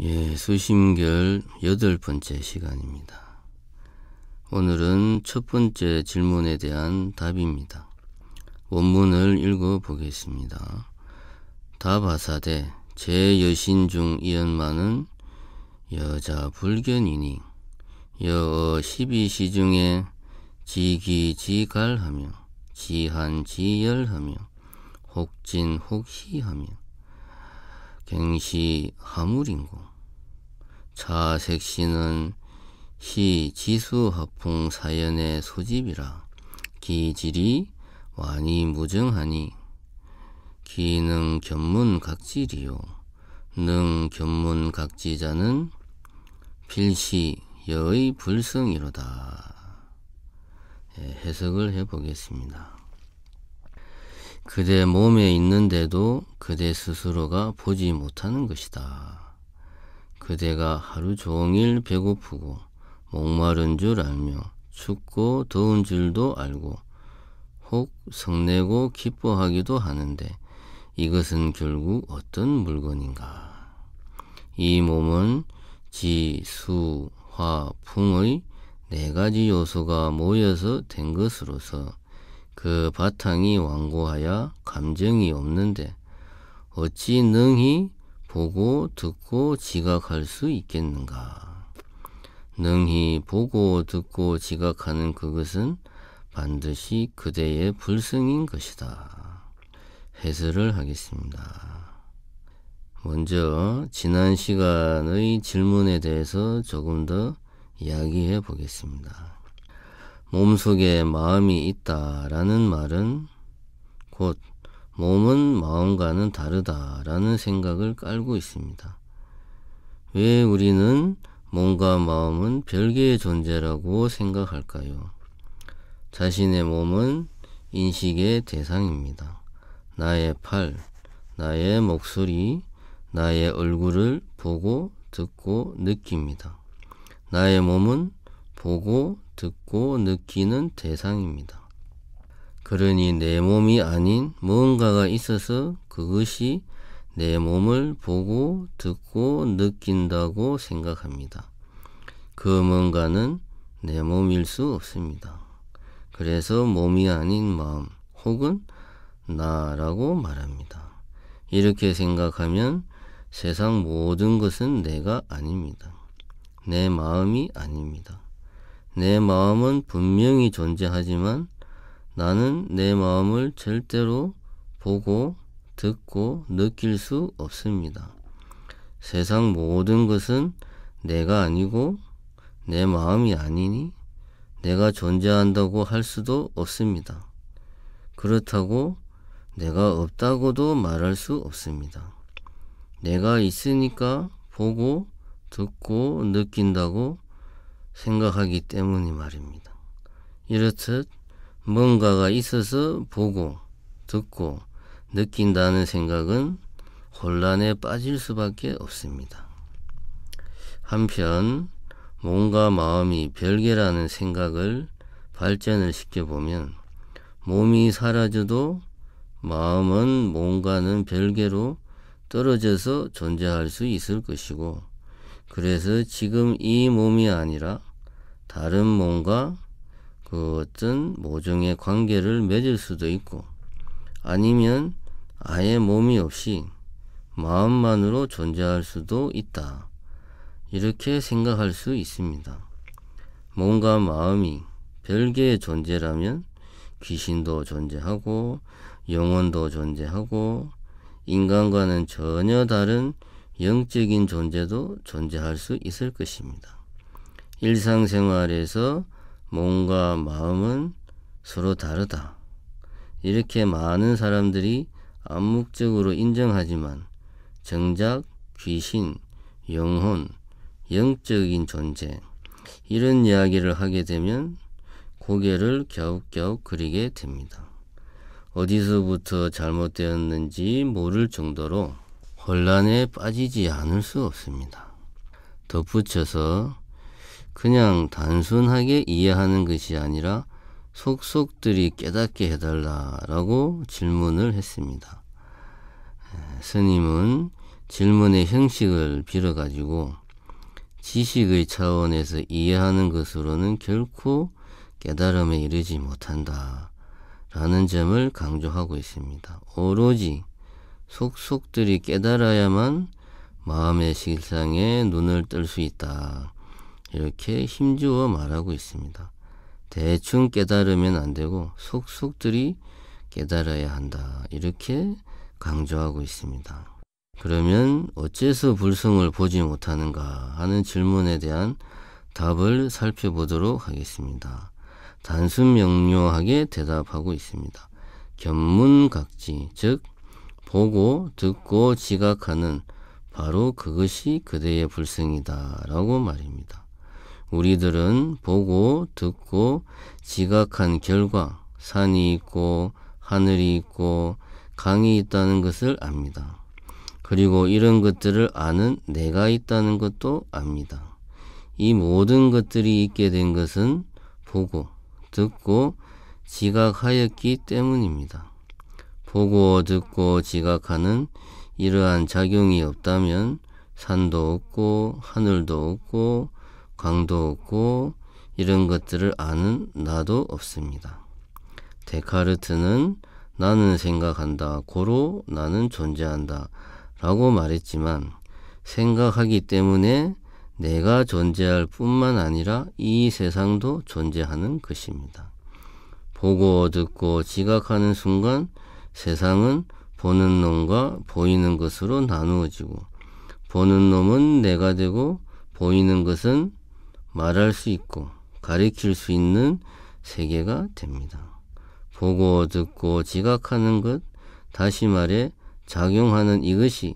예, 수심결 여덟 번째 시간입니다. 오늘은 첫 번째 질문에 대한 답입니다. 원문을 읽어 보겠습니다. 다바사대제 여신 중이연마는 여자 불견이니 여1 2시 중에 지기지갈하며 지한지열하며 혹진혹희하며 갱시 하물인공 자색시는시지수화풍 사연의 소집이라 기질이 완이 무정하니 기능 견문 각질이요 능 견문 각지자는 필시 여의 불성이로다 예, 해석을 해보겠습니다. 그대 몸에 있는데도 그대 스스로가 보지 못하는 것이다. 그대가 하루 종일 배고프고 목마른 줄 알며 춥고 더운 줄도 알고 혹 성내고 기뻐하기도 하는데 이것은 결국 어떤 물건인가. 이 몸은 지, 수, 화, 풍의 네 가지 요소가 모여서 된 것으로서 그 바탕이 완고하여 감정이 없는데 어찌 능히 보고 듣고 지각할 수 있겠는가? 능히 보고 듣고 지각하는 그것은 반드시 그대의 불성인 것이다. 해설을 하겠습니다. 먼저 지난 시간의 질문에 대해서 조금 더 이야기해 보겠습니다. 몸속에 마음이 있다라는 말은 곧 몸은 마음과는 다르다라는 생각을 깔고 있습니다. 왜 우리는 몸과 마음은 별개의 존재라고 생각할까요? 자신의 몸은 인식의 대상입니다. 나의 팔, 나의 목소리, 나의 얼굴을 보고 듣고 느낍니다. 나의 몸은 보고 듣고 느끼는 대상입니다. 그러니 내 몸이 아닌 무언가가 있어서 그것이 내 몸을 보고 듣고 느낀다고 생각합니다. 그 뭔가는 내 몸일 수 없습니다. 그래서 몸이 아닌 마음 혹은 나라고 말합니다. 이렇게 생각하면 세상 모든 것은 내가 아닙니다. 내 마음이 아닙니다. 내 마음은 분명히 존재하지만 나는 내 마음을 절대로 보고 듣고 느낄 수 없습니다. 세상 모든 것은 내가 아니고 내 마음이 아니니 내가 존재한다고 할 수도 없습니다. 그렇다고 내가 없다고도 말할 수 없습니다. 내가 있으니까 보고 듣고 느낀다고 생각하기 때문이 말입니다. 이렇듯 뭔가가 있어서 보고, 듣고, 느낀다는 생각은 혼란에 빠질 수밖에 없습니다. 한편, 몸과 마음이 별개라는 생각을 발전을 시켜보면 몸이 사라져도 마음은 몸과는 별개로 떨어져서 존재할 수 있을 것이고 그래서 지금 이 몸이 아니라 다른 몸과 그 어떤 모종의 관계를 맺을 수도 있고 아니면 아예 몸이 없이 마음만으로 존재할 수도 있다. 이렇게 생각할 수 있습니다. 몸과 마음이 별개의 존재라면 귀신도 존재하고 영혼도 존재하고 인간과는 전혀 다른 영적인 존재도 존재할 수 있을 것입니다. 일상생활에서 몸과 마음은 서로 다르다. 이렇게 많은 사람들이 암묵적으로 인정하지만 정작 귀신, 영혼, 영적인 존재 이런 이야기를 하게 되면 고개를 갸웃갸웃 그리게 됩니다. 어디서부터 잘못되었는지 모를 정도로 혼란에 빠지지 않을 수 없습니다. 덧붙여서 그냥 단순하게 이해하는 것이 아니라 속속들이 깨닫게 해달라라고 질문을 했습니다. 스님은 질문의 형식을 빌어가지고 지식의 차원에서 이해하는 것으로는 결코 깨달음에 이르지 못한다. 라는 점을 강조하고 있습니다. 오로지 속속들이 깨달아야만 마음의 실상에 눈을 뜰 수 있다. 이렇게 힘주어 말하고 있습니다. 대충 깨달으면 안 되고 속속들이 깨달아야 한다. 이렇게 강조하고 있습니다. 그러면 어째서 불성을 보지 못하는가 하는 질문에 대한 답을 살펴보도록 하겠습니다. 단순 명료하게 대답하고 있습니다. 견문각지, 즉 보고 듣고 지각하는 바로 그것이 그대의 불성이다 라고 말입니다. 우리들은 보고 듣고 지각한 결과 산이 있고 하늘이 있고 강이 있다는 것을 압니다. 그리고 이런 것들을 아는 내가 있다는 것도 압니다. 이 모든 것들이 있게 된 것은 보고, 듣고, 지각하였기 때문입니다. 보고 듣고 지각하는 이러한 작용이 없다면 산도 없고 하늘도 없고 광도 없고 이런 것들을 아는 나도 없습니다. 데카르트는 나는 생각한다. 고로 나는 존재한다. 라고 말했지만 생각하기 때문에 내가 존재할 뿐만 아니라 이 세상도 존재하는 것입니다. 보고 듣고 지각하는 순간 세상은 보는 놈과 보이는 것으로 나누어지고 보는 놈은 내가 되고 보이는 것은 말할 수 있고 가리킬 수 있는 세계가 됩니다. 보고 듣고 지각하는 것 다시 말해 작용하는 이것이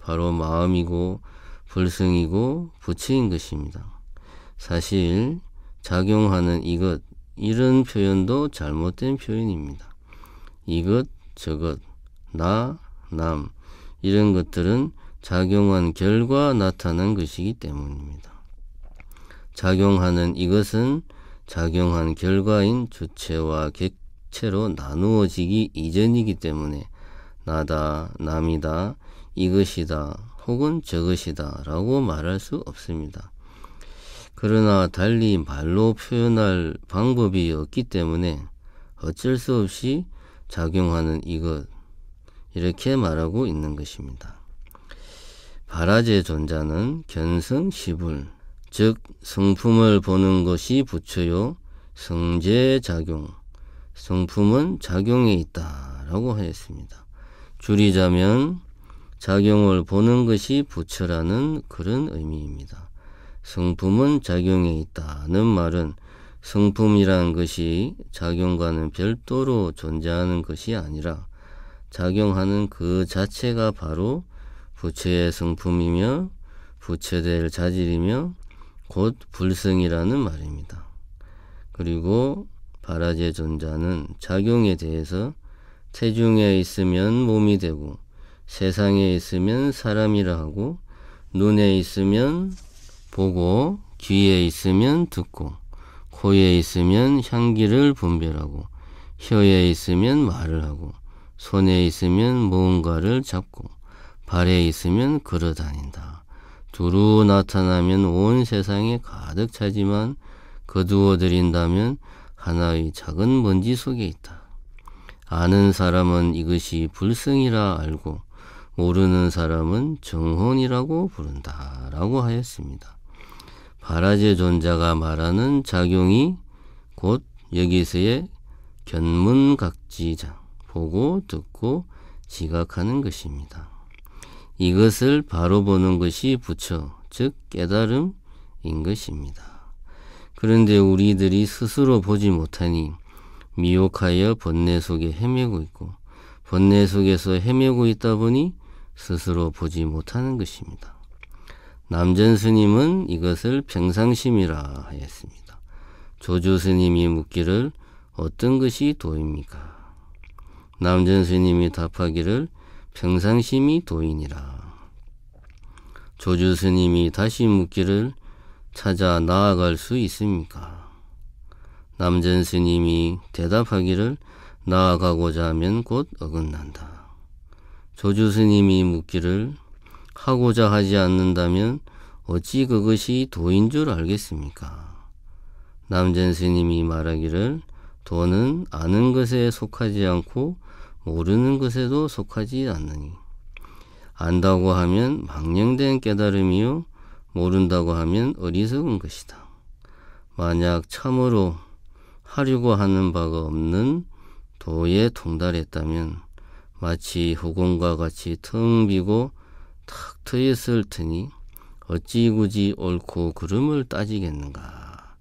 바로 마음이고 불승이고 부처인 것입니다. 사실 작용하는 이것 이런 표현도 잘못된 표현입니다. 이것 저것, 나, 남 이런 것들은 작용한 결과 나타난 것이기 때문입니다. 작용하는 이것은 작용한 결과인 주체와 객체로 나누어지기 이전이기 때문에 나다, 남이다, 이것이다, 혹은 저것이다 라고 말할 수 없습니다. 그러나 달리 말로 표현할 방법이 없기 때문에 어쩔 수 없이 작용하는 이것 이렇게 말하고 있는 것입니다. 바라제 존자는 견성 시불 즉 성품을 보는 것이 부처요 성제 작용 성품은 작용에 있다라고 하였습니다. 줄이자면 작용을 보는 것이 부처라는 그런 의미입니다. 성품은 작용에 있다는 말은 성품이라는 것이 작용과는 별도로 존재하는 것이 아니라 작용하는 그 자체가 바로 부처의 성품이며 부처될 자질이며 곧 불성이라는 말입니다. 그리고 바라제 존자는 작용에 대해서 체중에 있으면 몸이 되고 세상에 있으면 사람이라 하고 눈에 있으면 보고 귀에 있으면 듣고 코에 있으면 향기를 분별하고 혀에 있으면 말을 하고 손에 있으면 무언가를 잡고 발에 있으면 걸어다닌다. 두루 나타나면 온 세상에 가득 차지만 거두어들인다면 하나의 작은 먼지 속에 있다. 아는 사람은 이것이 불성이라 알고 모르는 사람은 정혼이라고 부른다. 라고 하였습니다. 바라제 존자가 말하는 작용이 곧 여기서의 견문각지장 보고 듣고 지각하는 것입니다. 이것을 바로 보는 것이 부처 즉 깨달음인 것입니다. 그런데 우리들이 스스로 보지 못하니 미혹하여 번뇌 속에 헤매고 있고 번뇌 속에서 헤매고 있다 보니 스스로 보지 못하는 것입니다. 남전 스님은 이것을 평상심이라 하였습니다. 조주 스님이 묻기를 어떤 것이 도입니까? 남전 스님이 답하기를 평상심이 도인이라. 조주 스님이 다시 묻기를 찾아 나아갈 수 있습니까? 남전 스님이 대답하기를 나아가고자 하면 곧 어긋난다. 조주 스님이 묻기를 하고자 하지 않는다면 어찌 그것이 도인 줄 알겠습니까? 남전 스님이 말하기를 도는 아는 것에 속하지 않고 모르는 것에도 속하지 않느니 안다고 하면 망령된 깨달음이요 모른다고 하면 어리석은 것이다. 만약 참으로 하려고 하는 바가 없는 도에 통달했다면 마치 후공과 같이 텅 비고 탁 트였을 테니 어찌 굳이 옳고 그름을 따지겠는가.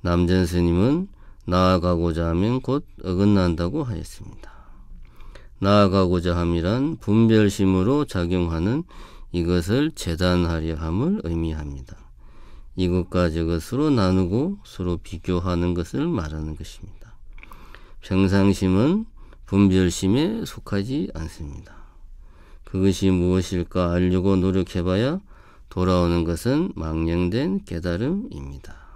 남전 스님은 나아가고자 하면 곧 어긋난다고 하였습니다. 나아가고자 함이란 분별심으로 작용하는 이것을 재단하려 함을 의미합니다. 이것과 저것으로 나누고 서로 비교하는 것을 말하는 것입니다. 평상심은 분별심에 속하지 않습니다. 그것이 무엇일까 알려고 노력해봐야 돌아오는 것은 망령된 깨달음입니다.